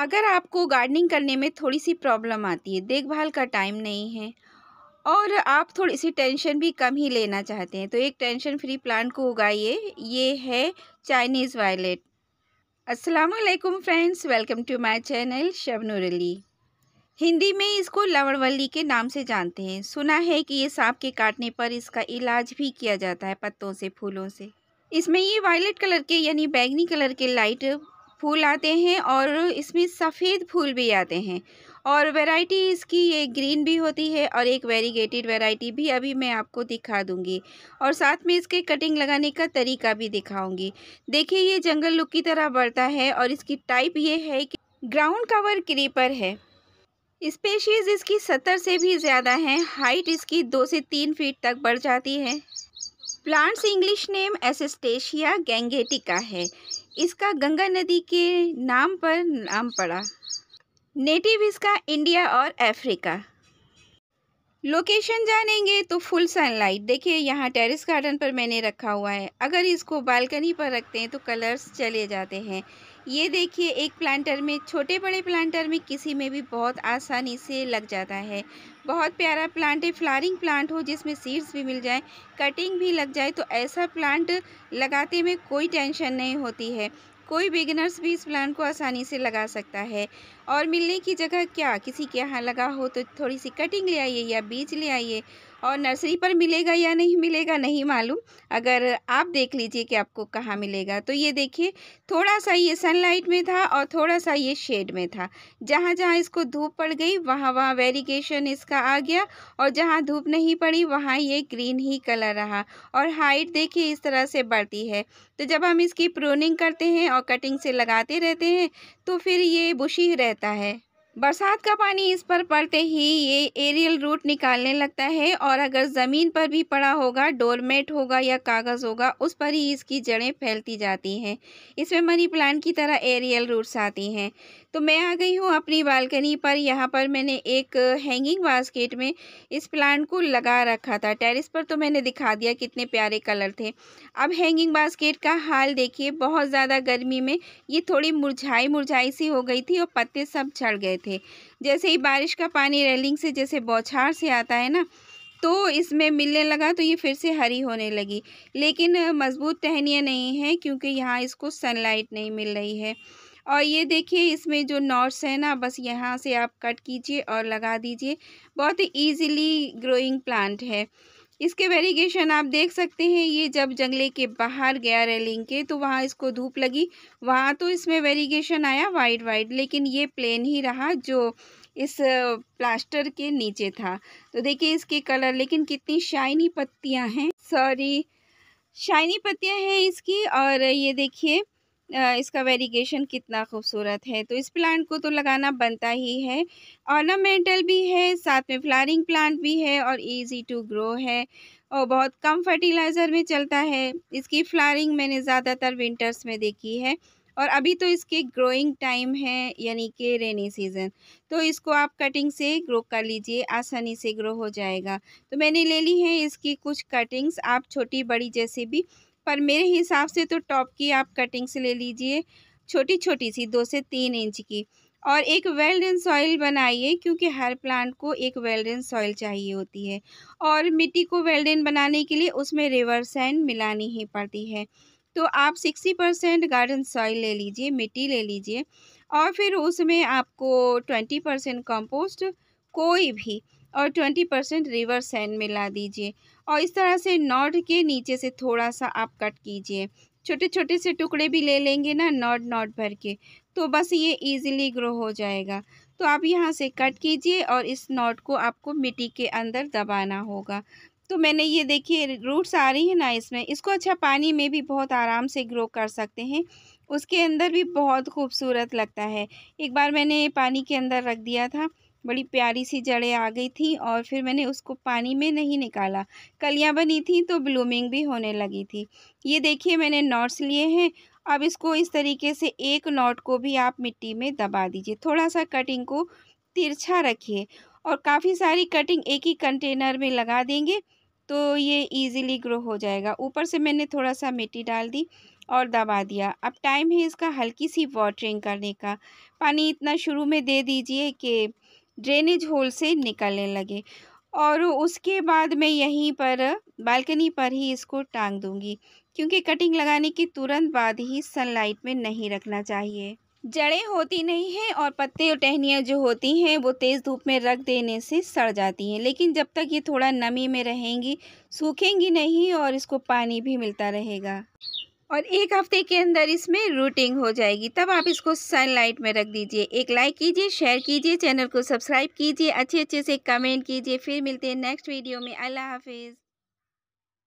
अगर आपको गार्डनिंग करने में थोड़ी सी प्रॉब्लम आती है देखभाल का टाइम नहीं है और आप थोड़ी सी टेंशन भी कम ही लेना चाहते हैं तो एक टेंशन फ्री प्लांट को उगाइए ये है चाइनीज़ वायलेट अस्सलाम वालेकुम friends welcome to my channel Shabnoor Ali Hindi में इसको लवणवल्ली के नाम से जानते हैं सुना है कि ये सांप के काटने पर इसका इलाज भी किया जाता है पत्तों से फूलों से इसमें ये वायलेट कलर के यानी बैगनी कलर के लाइट फूल आते हैं और इसमें सफ़ेद फूल भी आते हैं और वैरायटी इसकी ये ग्रीन भी होती है और एक वेरीगेटेड वैरायटी भी अभी मैं आपको दिखा दूंगी और साथ में इसके कटिंग लगाने का तरीका भी दिखाऊंगी देखिए ये जंगल लुक की तरह बढ़ता है और इसकी टाइप ये है कि ग्राउंड कवर क्रीपर है स्पेशीज़ इसकी सत्तर से भी ज़्यादा हैं हाइट इसकी दो से तीन फीट तक बढ़ जाती है plants English name asystasia gangetica है इसका गंगा नदी के नाम पर नाम पड़ा नेटिव इसका इंडिया और अफ्रीका लोकेशन जानेंगे तो फुल सनलाइट देखिए यहाँ टेरेस गार्डन पर मैंने रखा हुआ है अगर इसको बालकनी पर रखते हैं तो कलर्स चले जाते हैं ये देखिए एक प्लांटर में छोटे बड़े प्लांटर में किसी में भी बहुत आसानी से लग जाता है बहुत प्यारा प्लांट है फ्लारिंग प्लांट हो जिसमें सीड्स भी मिल जाए कटिंग भी लग जाए तो ऐसा प्लांट लगाते में कोई टेंशन नहीं होती है कोई बिगिनर्स भी इस प्लांट को आसानी से लगा सकता है और मिलने की जगह क्या किसी के यहाँ लगा हो तो थोड़ी सी कटिंग ले आइए या बीज ले आइए और नर्सरी पर मिलेगा या नहीं मिलेगा नहीं मालूम अगर आप देख लीजिए कि आपको कहाँ मिलेगा तो ये देखिए थोड़ा सा ये सनलाइट में था और थोड़ा सा ये शेड में था जहाँ जहाँ इसको धूप पड़ गई वहाँ वहाँ वेरिगेशन इसका आ गया और जहाँ धूप नहीं पड़ी वहाँ ये ग्रीन ही कलर रहा और हाइट देखिए इस तरह से बढ़ती है तो जब हम इसकी प्रोनिंग करते हैं और कटिंग से लगाते रहते हैं तो फिर ये बुशी रहता है बरसात का पानी इस पर पड़ते ही ये एरियल रूट निकालने लगता है और अगर ज़मीन पर भी पड़ा होगा डोरमेट होगा या कागज़ होगा उस पर ही इसकी जड़ें फैलती जाती हैं इसमें मनी प्लांट की तरह एरियल रूट्स आती हैं तो मैं आ गई हूँ अपनी बालकनी पर यहाँ पर मैंने एक हैंगिंग बास्केट में इस प्लांट को लगा रखा था टेरेस पर तो मैंने दिखा दिया कितने प्यारे कलर थे अब हैंगिंग बास्केट का हाल देखिए बहुत ज़्यादा गर्मी में ये थोड़ी मुरझाई मुरझाई सी हो गई थी और पत्ते सब झड़ गए थे जैसे ही बारिश का पानी रेलिंग से जैसे बौछार से आता है ना तो इसमें मिलने लगा तो ये फिर से हरी होने लगी लेकिन मज़बूत टहनियाँ नहीं हैं क्योंकि यहाँ इसको सनलाइट नहीं मिल रही है और ये देखिए इसमें जो नॉट्स है ना बस यहाँ से आप कट कीजिए और लगा दीजिए बहुत ही ईजिली ग्रोइंग प्लांट है इसके वेरिगेशन आप देख सकते हैं ये जब जंगले के बाहर गया रेलिंग के तो वहाँ इसको धूप लगी वहाँ तो इसमें वेरिगेशन आया वाइट वाइट लेकिन ये प्लेन ही रहा जो इस प्लास्टर के नीचे था तो देखिए इसके कलर लेकिन कितनी शाइनी पत्तियाँ हैं सॉरी शाइनी पत्तियाँ हैं इसकी और ये देखिए इसका वेरिगेशन कितना खूबसूरत है तो इस प्लांट को तो लगाना बनता ही है ऑर्नामेंटल भी है साथ में फ्लारिंग प्लांट भी है और इजी टू ग्रो है और बहुत कम फर्टिलाइज़र में चलता है इसकी फ्लारिंग मैंने ज़्यादातर विंटर्स में देखी है और अभी तो इसके ग्रोइंग टाइम है यानी कि रेनी सीज़न तो इसको आप कटिंग से ग्रो कर लीजिए आसानी से ग्रो हो जाएगा तो मैंने ले ली है इसकी कुछ कटिंग्स आप छोटी बड़ी जैसे भी पर मेरे हिसाब से तो टॉप की आप कटिंग्स ले लीजिए छोटी छोटी सी दो से तीन इंच की और एक वेल ड्रेन सॉइल बनाइए क्योंकि हर प्लांट को एक वेल ड्रेन सॉइल चाहिए होती है और मिट्टी को वेल बनाने के लिए उसमें रिवर सैंड मिलानी ही पड़ती है तो आप सिक्सटी परसेंट गार्डन सॉइल ले लीजिए मिट्टी ले लीजिए और फिर उसमें आपको ट्वेंटी परसेंट कम्पोस्ट कोई भी और ट्वेंटी परसेंट रिवर्स हैंड मिला दीजिए और इस तरह से नॉट के नीचे से थोड़ा सा आप कट कीजिए छोटे छोटे से टुकड़े भी ले लेंगे ना नॉड नॉट भर के तो बस ये इजीली ग्रो हो जाएगा तो आप यहाँ से कट कीजिए और इस नॉड को आपको मिट्टी के अंदर दबाना होगा तो मैंने ये देखिए रूट्स आ रही है ना इसमें इसको अच्छा पानी में भी बहुत आराम से ग्रो कर सकते हैं उसके अंदर भी बहुत खूबसूरत लगता है एक बार मैंने पानी के अंदर रख दिया था बड़ी प्यारी सी जड़ें आ गई थी और फिर मैंने उसको पानी में नहीं निकाला कलियाँ बनी थी तो ब्लूमिंग भी होने लगी थी ये देखिए मैंने नॉट्स लिए हैं अब इसको इस तरीके से एक नॉट को भी आप मिट्टी में दबा दीजिए थोड़ा सा कटिंग को तिरछा रखिए और काफ़ी सारी कटिंग एक ही कंटेनर में लगा देंगे तो ये इजीली ग्रो हो जाएगा ऊपर से मैंने थोड़ा सा मिट्टी डाल दी और दबा दिया अब टाइम है इसका हल्की सी वाटरिंग करने का पानी इतना शुरू में दे दीजिए कि ड्रेनेज होल से निकलने लगे और उसके बाद मैं यहीं पर बालकनी पर ही इसको टांग दूंगी क्योंकि कटिंग लगाने के तुरंत बाद ही सनलाइट में नहीं रखना चाहिए जड़ें होती नहीं हैं और पत्ते और टहनियाँ जो होती हैं वो तेज़ धूप में रख देने से सड़ जाती हैं लेकिन जब तक ये थोड़ा नमी में रहेंगी सूखेंगी नहीं और इसको पानी भी मिलता रहेगा और एक हफ्ते के अंदर इसमें रूटिंग हो जाएगी तब आप इसको सनलाइट में रख दीजिए एक लाइक कीजिए शेयर कीजिए चैनल को सब्सक्राइब कीजिए अच्छे अच्छे से कमेंट कीजिए फिर मिलते हैं नेक्स्ट वीडियो में अल्लाह हाफिज़